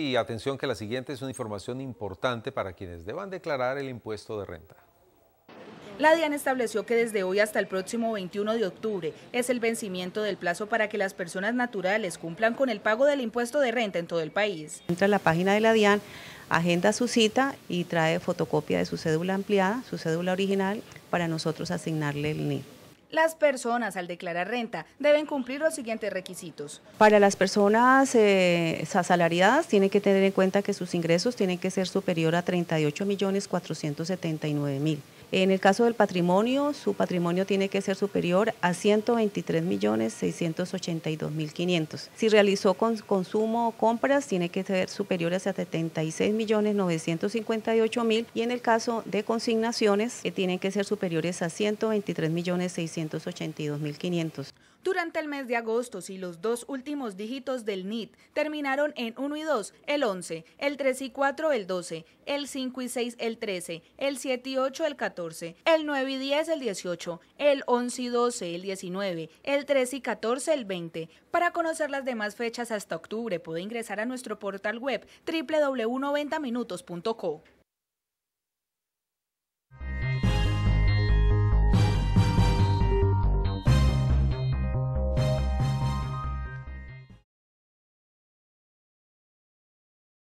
Y atención que la siguiente es una información importante para quienes deban declarar el impuesto de renta. La DIAN estableció que desde hoy hasta el próximo 21 de octubre es el vencimiento del plazo para que las personas naturales cumplan con el pago del impuesto de renta en todo el país. Entra a la página de la DIAN, agenda su cita y trae fotocopia de su cédula ampliada, su cédula original, para nosotros asignarle el ni las personas al declarar renta deben cumplir los siguientes requisitos. Para las personas eh, asalariadas tienen que tener en cuenta que sus ingresos tienen que ser superior a 38.479.000. En el caso del patrimonio, su patrimonio tiene que ser superior a 123.682.500. Si realizó consumo o compras, tiene que ser superior a 76.958.000 y en el caso de consignaciones, eh, tienen que ser superiores a 123.600.000. Durante el mes de agosto, si los dos últimos dígitos del NIT terminaron en 1 y 2, el 11, el 3 y 4, el 12, el 5 y 6, el 13, el 7 y 8, el 14, el 9 y 10, el 18, el 11 y 12, el 19, el 13 y 14, el 20. Para conocer las demás fechas hasta octubre, puede ingresar a nuestro portal web www.90minutos.co.